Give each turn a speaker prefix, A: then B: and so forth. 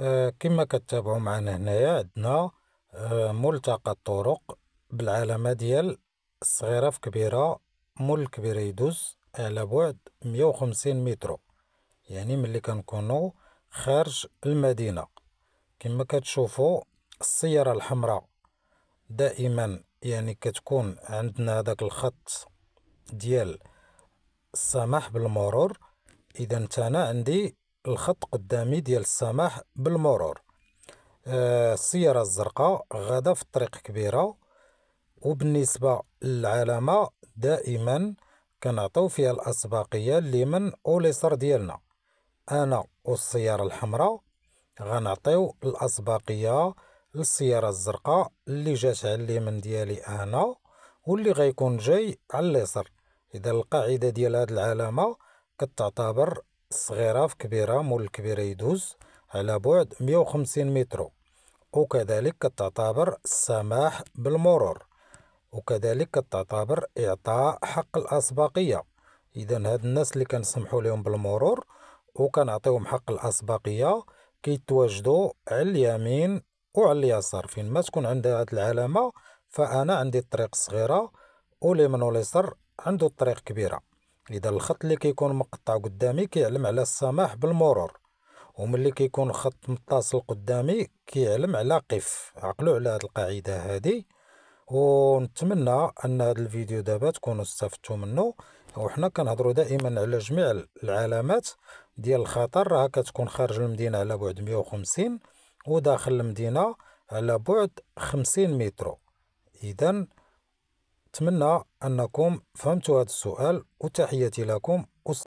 A: آه، كما كتابعوا معنا هنايا عندنا آه، ملتقى الطرق بالعلامه ديال الصغيره في كبيره مول الكبير يدوز على بعد 150 متر يعني ملي كنكونوا خارج المدينه كما كتشوفوا السياره الحمراء دائما يعني كتكون عندنا هذاك الخط ديال السماح بالمرور اذا انا عندي الخط قدامي ديال السماح بالمرور آه السيارة الزرقاء غادا في الطريق كبيرة وبالنسبة للعلامة دائما كنعطيو فيها الاسباقيه لمن اوليسر ديالنا أنا والسيارة الحمراء غنعطيو الاسباقيه للسيارة الزرقاء اللي جات على اليمين ديالي أنا واللي غيكون جاي على اليسر إذا القاعدة ديال هاد العلامة كتعتبر الصغيرة في كبيرة مول الكبيرة يدوز على بعد 150 متر وكذلك تعتبر السماح بالمرور وكذلك تعتبر إعطاء حق الأسباقية إذا هاد الناس اللي كنسمحوا لهم بالمرور وكنعطيهم حق الأسباقية كيتواجدوا على اليمين وعلى اليسار فين ما تكون عندها هاد العلامة فأنا عندي الطريق الصغيرة واليمين اليسار عنده الطريق كبيره اذا الخط اللي كيكون مقطع قدامي كيعلم على السماح بالمرور وملي كيكون خط متصل قدامي كيعلم على قف عقلوا على هذه القاعده هذه ونتمنى ان هذا الفيديو دابا تكونوا استفدتوا منه وحنا كنهضروا دائما على جميع العلامات ديال الخطر راه كتكون خارج المدينه على بعد 150 وداخل المدينه على بعد 50 متر اذا أتمنى أنكم فهمتوا هذا السؤال وتحياتي لكم